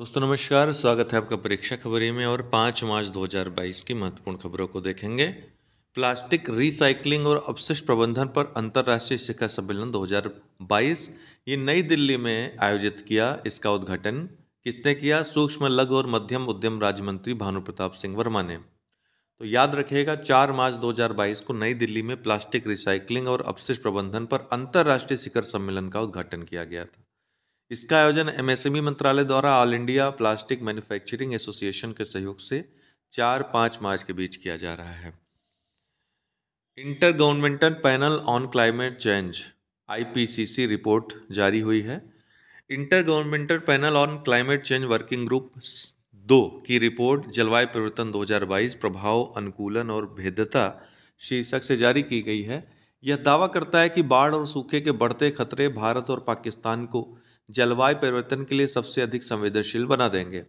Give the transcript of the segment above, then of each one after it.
दोस्तों नमस्कार स्वागत है आपका परीक्षा खबरी में और पाँच मार्च 2022 की महत्वपूर्ण खबरों को देखेंगे प्लास्टिक रिसाइकलिंग और अपशिष्ट प्रबंधन पर अंतर्राष्ट्रीय शिखर सम्मेलन 2022 ये नई दिल्ली में आयोजित किया इसका उद्घाटन किसने किया सूक्ष्म लघु और मध्यम उद्यम राज्य मंत्री भानु प्रताप सिंह वर्मा ने तो याद रखिएगा चार मार्च दो को नई दिल्ली में प्लास्टिक रिसाइकलिंग और अपशिष्ट प्रबंधन पर अंतर्राष्ट्रीय शिखर सम्मेलन का उद्घाटन किया गया था इसका आयोजन एमएसएमई e मंत्रालय द्वारा All India Plastic Manufacturing Association के सहयोग से चार पाँच मार्च के बीच किया जा रहा है intergovernmental panel on climate change IPCC report जारी हुई है intergovernmental panel on climate change working group दो की रिपोर्ट जलवायु परिवर्तन 2022 प्रभाव अनुकूलन और भेदता शीर्षक से जारी की गई है यह दावा करता है कि बाढ़ और सूखे के बढ़ते खतरे भारत और पाकिस्तान को जलवायु परिवर्तन के लिए सबसे अधिक संवेदनशील बना देंगे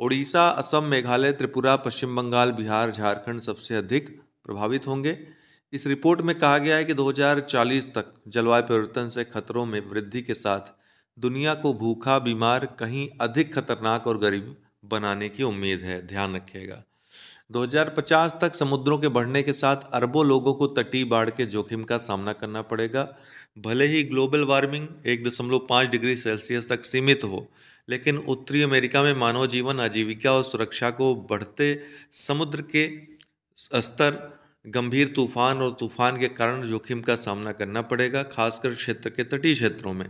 ओडिशा असम मेघालय त्रिपुरा पश्चिम बंगाल बिहार झारखंड सबसे अधिक प्रभावित होंगे इस रिपोर्ट में कहा गया है कि 2040 तक जलवायु परिवर्तन से खतरों में वृद्धि के साथ दुनिया को भूखा बीमार कहीं अधिक खतरनाक और गरीब बनाने की उम्मीद है ध्यान रखिएगा 2050 तक समुद्रों के बढ़ने के साथ अरबों लोगों को तटीय बाढ़ के जोखिम का सामना करना पड़ेगा भले ही ग्लोबल वार्मिंग एक दशमलव पाँच डिग्री सेल्सियस तक सीमित हो लेकिन उत्तरी अमेरिका में मानव जीवन आजीविका और सुरक्षा को बढ़ते समुद्र के स्तर गंभीर तूफान और तूफान के कारण जोखिम का सामना करना पड़ेगा खासकर क्षेत्र के तटीय क्षेत्रों में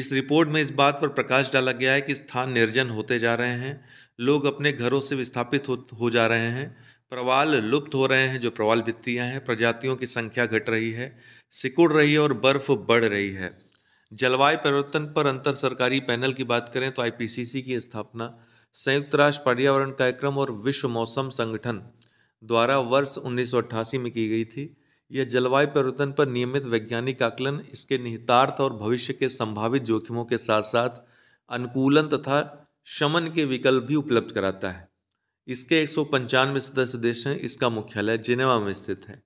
इस रिपोर्ट में इस बात पर प्रकाश डाला गया है कि स्थान निर्जन होते जा रहे हैं लोग अपने घरों से विस्थापित हो, हो जा रहे हैं प्रवाल लुप्त हो रहे हैं जो प्रवाल भित्तियाँ हैं प्रजातियों की संख्या घट रही है सिकुड़ रही है और बर्फ बढ़ रही है जलवायु परिवर्तन पर अंतर सरकारी पैनल की बात करें तो आईपीसीसी की स्थापना संयुक्त राष्ट्र पर्यावरण कार्यक्रम और विश्व मौसम संगठन द्वारा वर्ष उन्नीस में की गई थी यह जलवायु परिवर्तन पर नियमित वैज्ञानिक आकलन इसके निहितार्थ और भविष्य के संभावित जोखिमों के साथ साथ अनुकूलन तथा शमन के विकल्प भी उपलब्ध कराता है इसके एक सौ पंचानवे सदस्य देश हैं इसका मुख्यालय जिनेवा में स्थित है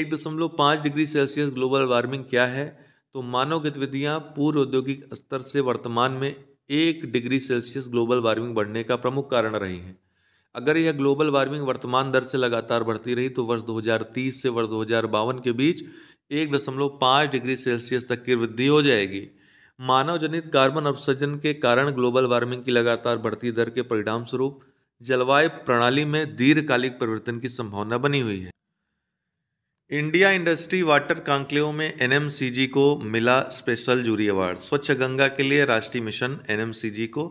एक दशमलव पाँच डिग्री सेल्सियस ग्लोबल वार्मिंग क्या है तो मानव गतिविधियाँ पूर्व औद्योगिक स्तर से वर्तमान में एक डिग्री सेल्सियस ग्लोबल वार्मिंग बढ़ने का प्रमुख कारण रही हैं अगर यह ग्लोबल वार्मिंग वर्तमान दर से लगातार बढ़ती रही तो वर्ष 2030 से वर्ष दो के बीच एक दशमलव पाँच डिग्री सेल्सियस तक की वृद्धि हो जाएगी मानव जनित कार्बन अवसर्जन के कारण ग्लोबल वार्मिंग की लगातार बढ़ती दर के परिणाम स्वरूप जलवायु प्रणाली में दीर्घकालिक परिवर्तन की संभावना बनी हुई है इंडिया इंडस्ट्री वाटर कांक्लेव में एन को मिला स्पेशल जूरी अवार्ड स्वच्छ गंगा के लिए राष्ट्रीय मिशन एन को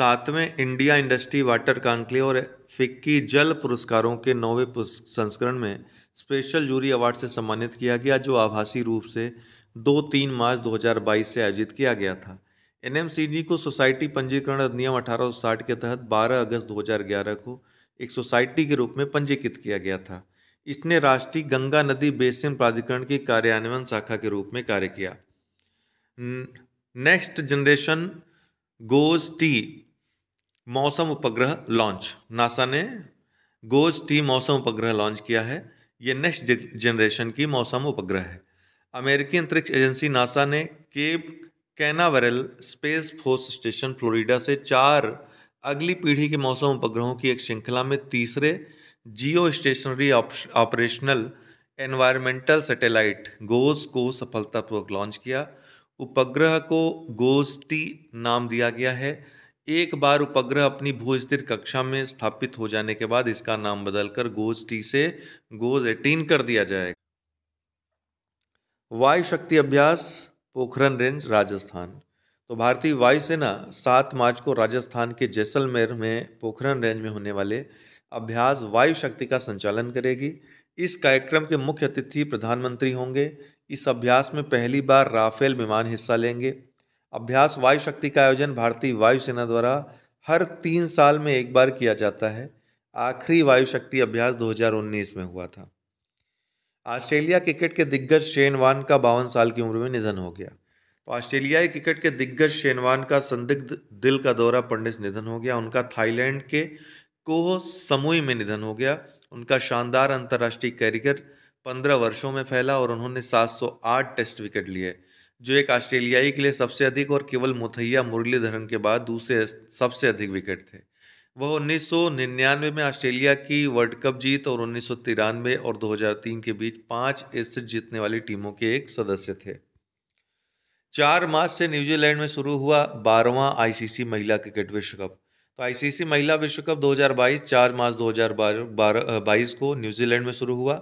सातवें इंडिया इंडस्ट्री वाटर कांक्लेव और फिक्की जल पुरस्कारों के नौवें संस्करण में स्पेशल जूरी अवार्ड से सम्मानित किया गया जो आभासी रूप से दो तीन मार्च 2022 से आयोजित किया गया था एन को सोसाइटी पंजीकरण अधिनियम 1860 के तहत 12 अगस्त 2011 को एक सोसाइटी के रूप में पंजीकृत किया गया था इसने राष्ट्रीय गंगा नदी बेसिन प्राधिकरण की कार्यान्वयन शाखा के रूप में कार्य किया नेक्स्ट जनरेशन गोज टी मौसम उपग्रह लॉन्च नासा ने गोज टी मौसम उपग्रह लॉन्च किया है ये नेक्स्ट जनरेशन की मौसम उपग्रह है अमेरिकी अंतरिक्ष एजेंसी नासा ने Cape Canaveral Space Force Station Florida से चार अगली पीढ़ी के मौसम उपग्रहों की एक श्रृंखला में तीसरे geostationary operational environmental satellite GOES को सफलतापूर्वक लॉन्च किया उपग्रह को गोज टी नाम दिया गया है एक बार उपग्रह अपनी भूस्थिर कक्षा में स्थापित हो जाने के बाद इसका नाम बदलकर गोज टी से गोज एटीन कर दिया जाएगा वायु शक्ति अभ्यास पोखरन रेंज राजस्थान तो भारतीय वायुसेना सात मार्च को राजस्थान के जैसलमेर में पोखरन रेंज में होने वाले अभ्यास वायु शक्ति का संचालन करेगी इस कार्यक्रम के मुख्य अतिथि प्रधानमंत्री होंगे इस अभ्यास में पहली बार राफेल विमान हिस्सा लेंगे अभ्यास वायु शक्ति का आयोजन भारतीय वायुसेना द्वारा हर तीन साल में एक बार किया जाता है आखिरी वायु शक्ति अभ्यास 2019 में हुआ था ऑस्ट्रेलिया क्रिकेट के दिग्गज शेनवान का बावन साल की उम्र में निधन हो गया तो ऑस्ट्रेलियाई क्रिकेट के दिग्गज शेनवान का संदिग्ध दिल का दौरा पड़ने से निधन हो गया उनका थाईलैंड के कोह समुई में निधन हो गया उनका शानदार अंतर्राष्ट्रीय कैरियर पंद्रह वर्षों में फैला और उन्होंने 708 टेस्ट विकेट लिए जो एक ऑस्ट्रेलियाई के लिए सबसे अधिक और केवल मुथैया मुरलीधरन के बाद दूसरे सबसे अधिक विकेट थे वह उन्नीस में ऑस्ट्रेलिया की वर्ल्ड कप जीत और उन्नीस और 2003 के बीच पांच एस जीतने वाली टीमों के एक सदस्य थे चार मार्च से न्यूजीलैंड में शुरू हुआ बारहवां आईसीसी महिला क्रिकेट विश्व कप तो आईसीसी महिला विश्व कप 2022 चार मार्च 2022 को न्यूजीलैंड में शुरू हुआ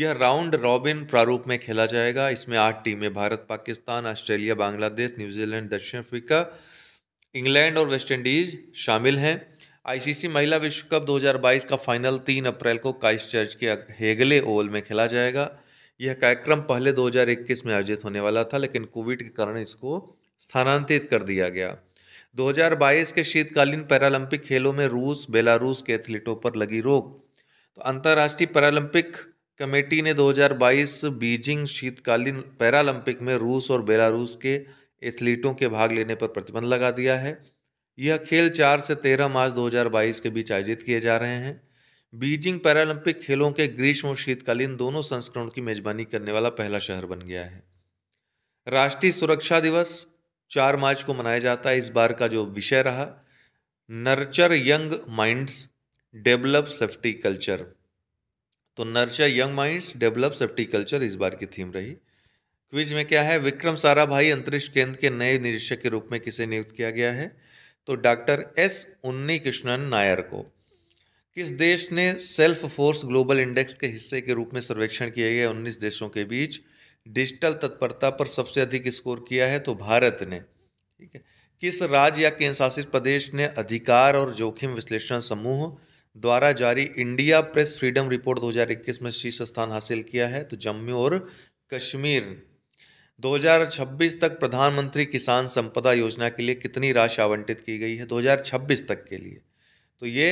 यह राउंड रॉबिन प्रारूप में खेला जाएगा इसमें आठ टीमें भारत पाकिस्तान ऑस्ट्रेलिया बांग्लादेश न्यूजीलैंड दक्षिण अफ्रीका इंग्लैंड और वेस्टइंडीज शामिल हैं आईसीसी महिला विश्व कप 2022 का फाइनल 3 अप्रैल को काइस्टचर्च के हेगले ओवल में खेला जाएगा यह कार्यक्रम पहले 2021 में आयोजित होने वाला था लेकिन कोविड के कारण इसको स्थानांतरित कर दिया गया 2022 के शीतकालीन पैरालंपिक खेलों में रूस बेलारूस के एथलीटों पर लगी रोक तो अंतर्राष्ट्रीय पैरालंपिक कमेटी ने 2022 बीजिंग शीतकालीन पैरालंपिक में रूस और बेलारूस के एथलीटों के भाग लेने पर प्रतिबंध लगा दिया है यह खेल 4 से 13 मार्च 2022 के बीच आयोजित किए जा रहे हैं बीजिंग पैरालंपिक खेलों के ग्रीष्म और शीतकालीन दोनों संस्करण की मेजबानी करने वाला पहला शहर बन गया है राष्ट्रीय सुरक्षा दिवस 4 मार्च को मनाया जाता है इस बार का जो विषय रहा nurture young minds develop safety culture तो nurture young minds develop safety culture इस बार की थीम रही क्विज में क्या है विक्रम साराभाई अंतरिक्ष केंद्र के नए निरीक्षक के रूप में किसे नियुक्त किया गया है तो डॉक्टर एस उन्नी कृष्णन नायर को किस देश ने सेल्फ फोर्स ग्लोबल इंडेक्स के हिस्से के रूप में सर्वेक्षण किए गए उन्नीस देशों के बीच डिजिटल तत्परता पर सबसे अधिक स्कोर किया है तो भारत ने ठीक है किस राज्य या केंद्र शासित प्रदेश ने अधिकार और जोखिम विश्लेषण समूह द्वारा जारी इंडिया प्रेस फ्रीडम रिपोर्ट 2021 में शीर्ष स्थान हासिल किया है तो जम्मू और कश्मीर 2026 तक प्रधानमंत्री किसान संपदा योजना के लिए कितनी राशि आवंटित की गई है 2026 तक के लिए तो ये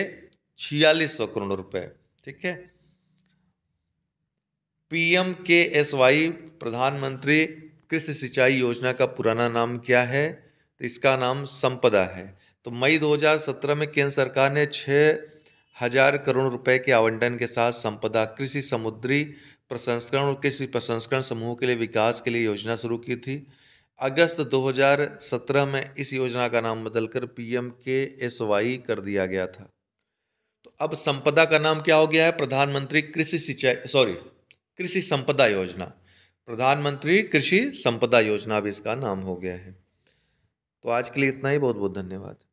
छियालीस सौ करोड़ रुपए ठीक है पीएम के एस वाई प्रधानमंत्री कृषि सिंचाई योजना का पुराना नाम क्या है तो इसका नाम संपदा है तो मई 2017 में केंद्र सरकार ने छः हजार करोड़ रुपए के आवंटन के साथ संपदा कृषि समुद्री प्रसंस्करण और कृषि प्रसंस्करण समूह के लिए विकास के लिए योजना शुरू की थी अगस्त 2017 में इस योजना का नाम बदलकर P M K S Y कर दिया गया था तो अब संपदा का नाम क्या हो गया है प्रधानमंत्री कृषि सिंचाई सॉरी कृषि संपदा योजना प्रधानमंत्री कृषि संपदा योजना भी इसका नाम हो गया है तो आज के लिए इतना ही बहुत बहुत धन्यवाद